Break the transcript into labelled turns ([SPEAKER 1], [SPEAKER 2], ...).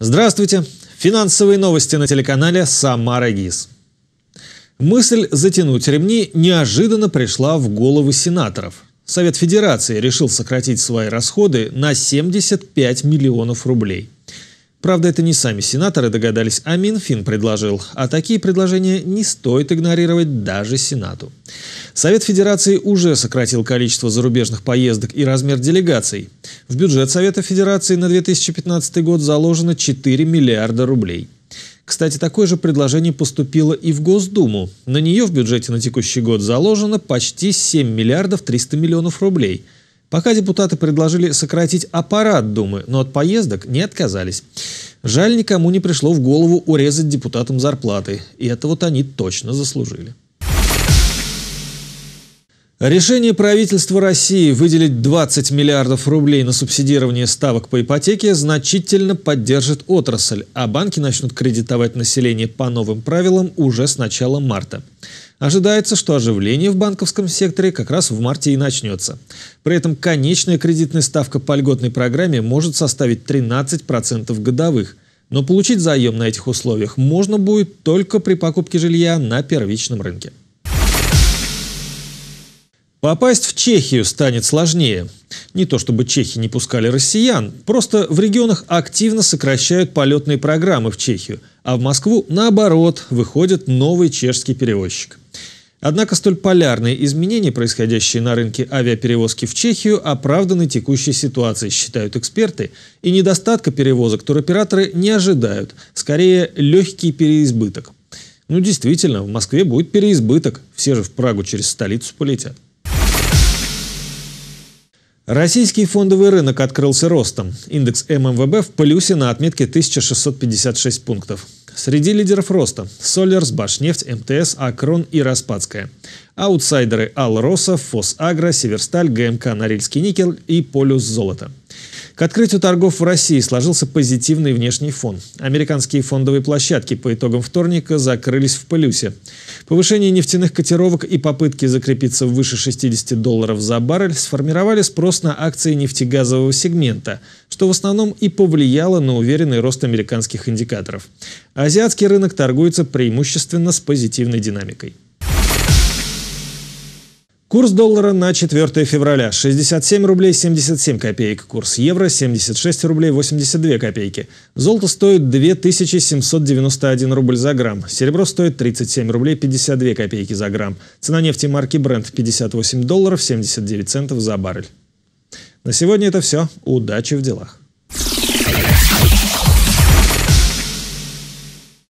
[SPEAKER 1] Здравствуйте! Финансовые новости на телеканале «Самара ГИС». Мысль затянуть ремни неожиданно пришла в головы сенаторов. Совет Федерации решил сократить свои расходы на 75 миллионов рублей – Правда, это не сами сенаторы догадались, а Минфин предложил, а такие предложения не стоит игнорировать даже Сенату. Совет Федерации уже сократил количество зарубежных поездок и размер делегаций. В бюджет Совета Федерации на 2015 год заложено 4 миллиарда рублей. Кстати, такое же предложение поступило и в Госдуму. На нее в бюджете на текущий год заложено почти 7 миллиардов 300 миллионов рублей – Пока депутаты предложили сократить аппарат Думы, но от поездок не отказались. Жаль, никому не пришло в голову урезать депутатам зарплаты, и это вот они точно заслужили. Решение правительства России выделить 20 миллиардов рублей на субсидирование ставок по ипотеке значительно поддержит отрасль, а банки начнут кредитовать население по новым правилам уже с начала марта. Ожидается, что оживление в банковском секторе как раз в марте и начнется. При этом конечная кредитная ставка по льготной программе может составить 13% годовых, но получить заем на этих условиях можно будет только при покупке жилья на первичном рынке. Попасть в Чехию станет сложнее. Не то чтобы чехи не пускали россиян, просто в регионах активно сокращают полетные программы в Чехию, а в Москву, наоборот, выходит новый чешский перевозчик. Однако столь полярные изменения, происходящие на рынке авиаперевозки в Чехию, оправданы текущей ситуацией, считают эксперты, и недостатка перевозок туроператоры не ожидают, скорее легкий переизбыток. Ну действительно, в Москве будет переизбыток, все же в Прагу через столицу полетят. Российский фондовый рынок открылся ростом. Индекс ММВБ в плюсе на отметке 1656 пунктов. Среди лидеров роста – Солерс, Башнефть, МТС, Акрон и Распадская. Аутсайдеры – Алроса, Фосагро, Северсталь, ГМК, Норильский никель и Полюс Золото. К открытию торгов в России сложился позитивный внешний фон. Американские фондовые площадки по итогам вторника закрылись в полюсе. Повышение нефтяных котировок и попытки закрепиться выше 60 долларов за баррель сформировали спрос на акции нефтегазового сегмента, что в основном и повлияло на уверенный рост американских индикаторов. Азиатский рынок торгуется преимущественно с позитивной динамикой. Курс доллара на 4 февраля 67 рублей 77 копеек, курс евро 76 рублей 82 копейки. Золото стоит 2791 рубль за грамм, серебро стоит 37 рублей 52 копейки за грамм. Цена нефти марки Brent 58 долларов 79 центов за баррель. На сегодня это все. Удачи в делах.